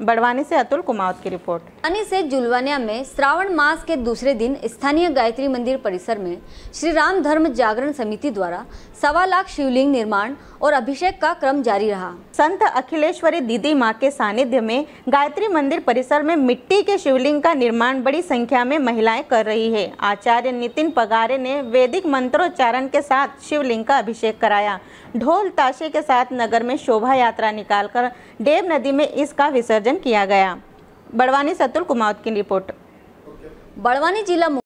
बड़वानी से अतुल कुमावत की रिपोर्ट बड़वानी से जुलवानिया में श्रावण मास के दूसरे दिन स्थानीय गायत्री मंदिर परिसर में श्री राम धर्म जागरण समिति द्वारा सवा लाख शिवलिंग निर्माण और अभिषेक का क्रम जारी रहा संत अखिलेश्वरी दीदी माँ के सानिध्य में गायत्री मंदिर परिसर में मिट्टी के शिवलिंग का निर्माण बड़ी संख्या में महिलाएं कर रही है आचार्य नितिन पगारे ने वैदिक मंत्रोच्चारण के साथ शिवलिंग का अभिषेक कराया ढोल ताशे के साथ नगर में शोभा यात्रा निकालकर डेव नदी में इसका विसर्जन किया गया बड़वानी सतुल कुमार की रिपोर्ट बड़वानी जिला